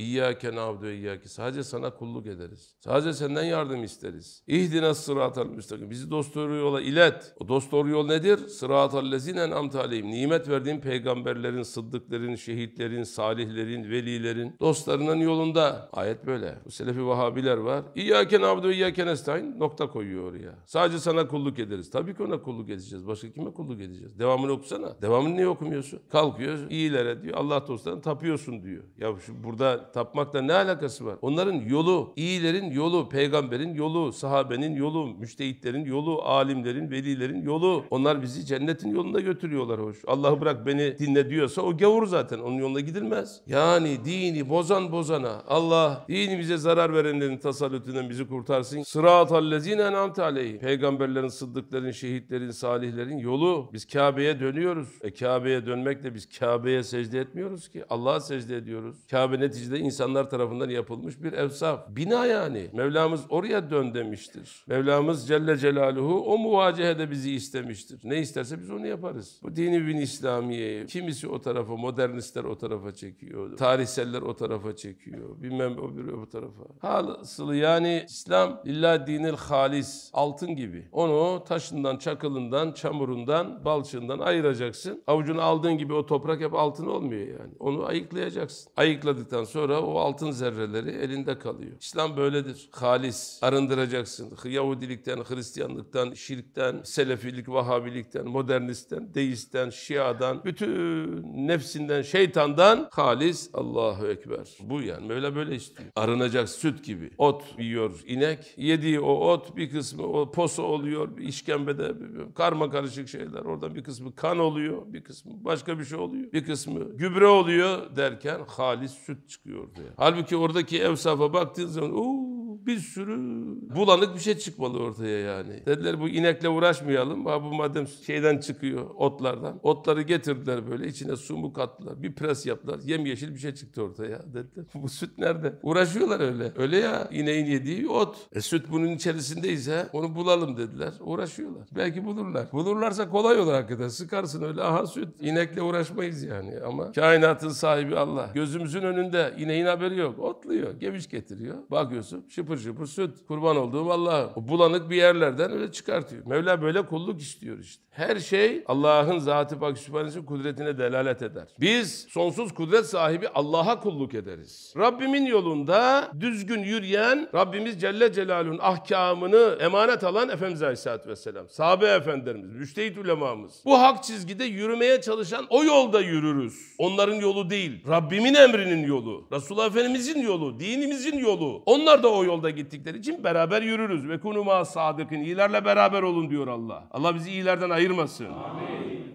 İyyâke nâbdu ve iyyâke. Sadece sana kulluk ederiz. Sadece senden yardım isteriz. İhdine sıratel müstakim. Bizi dost doğru yola ilet. O dost doğru yol nedir? Sıratel lezîne en'amte aleyhim. Nimet verdiğin peygamberlerin, sıddıkların, şehitlerin, salihlerin, velilerin, dostlarının yolunda. Ayet böyle. Bu selefi vahabiler var. İyyâke nâbdu ve iyyâke nestaîn. Nokta koyuyor oraya. Sadece sana kulluk ederiz. Tabii ki ona kulluk edeceğiz. Başka kime kulluk edeceğiz? Devamını okusana. Devamını niye okumuyorsun? Kalkıyor iyilere diyor. Allah dostlarına tapıyorsun diyor. Ya şu burada tapmakla ne alakası var? Onların yolu, iyilerin yolu, peygamberin yolu, sahabenin yolu, müştehitlerin yolu, alimlerin, velilerin yolu. Onlar bizi cennetin yolunda götürüyorlar hoş. Allah'ı bırak beni dinle diyorsa o gavur zaten. Onun yoluna gidilmez. Yani dini bozan bozana Allah dinimize zarar verenlerin tasallütünden bizi kurtarsın. Sıratal lezine en'amte aleyhi. Peygamberlerin, sıddıkların, şehitlerin, salihlerin yolu. Biz Kabe'ye dönüyoruz. E Kabe'ye dönmekle biz Kabe'ye secde etmiyoruz ki. Allah'a secde ediyoruz. Kabe neticede insanlar tarafından yapılmış bir evsaf. Bina yani. Mevlamız oraya dön demiştir. Mevlamız Celle Celaluhu o muvacehede bizi istemiştir. Ne isterse biz onu yaparız. Bu dini bin İslamiye'yi kimisi o tarafa, modernistler o tarafa çekiyor. Tarihseller o tarafa çekiyor. Bilmem o bir o tarafa. Hasılı yani İslam illa dinil halis. Altın gibi. Onu taşından, çakılından, çamurundan, balçığından ayıracaksın. Avucunu aldığın gibi o toprak hep altın olmuyor yani. Onu ayıklayacaksın. Ayıkladıktan sonra sonra o altın zerreleri elinde kalıyor. İslam böyledir. Halis arındıracaksın. Yahudilikten, Hristiyanlıktan, şirkten, selefilik, vahabilikten, modernistten, deistten, şiadan, bütün nefsinden, şeytandan halis Allahu Ekber. Bu yani Mevla böyle istiyor. Arınacak süt gibi. Ot yiyor inek. Yediği o ot bir kısmı o posa oluyor. işkembede karma karışık şeyler. Orada bir kısmı kan oluyor. Bir kısmı başka bir şey oluyor. Bir kısmı gübre oluyor derken halis süt çıkıyor çıkıyor ortaya. Halbuki oradaki evsafa baktığın zaman o bir sürü bulanık bir şey çıkmalı ortaya yani. Dediler bu inekle uğraşmayalım. Ha bu madem şeyden çıkıyor otlardan. Otları getirdiler böyle içine su mu kattılar. Bir pres yaptılar. Yemyeşil bir şey çıktı ortaya dediler. Bu süt nerede? Uğraşıyorlar öyle. Öyle ya ineğin yediği ot. E süt bunun içerisindeyse onu bulalım dediler. Uğraşıyorlar. Belki bulurlar. Bulurlarsa kolay olur hakikaten. Sıkarsın öyle aha süt. İnekle uğraşmayız yani ama kainatın sahibi Allah. Gözümüzün önünde ineğin haberi yok. Otluyor. Geviş getiriyor. Bakıyorsun. Şimdi Şıpır şıpır süt. Kurban olduğum Allah'ım. O bulanık bir yerlerden öyle çıkartıyor. Mevla böyle kulluk istiyor işte. Her şey Allah'ın zatı bak sübhanesi kudretine delalet eder. Biz sonsuz kudret sahibi Allah'a kulluk ederiz. Rabbimin yolunda düzgün yürüyen Rabbimiz Celle Celal'ün ahkamını emanet alan Efendimiz Aleyhisselatü Vesselam. Sahabe Efendilerimiz, müştehit ulemamız. Bu hak çizgide yürümeye çalışan o yolda yürürüz. Onların yolu değil. Rabbimin emrinin yolu. Resulullah Efendimizin yolu. Dinimizin yolu. Onlar da o yolda gittikleri için beraber yürürüz. Ve kunu sadıkın. İyilerle beraber olun diyor Allah. Allah bizi iyilerden ayırmasın. Amin.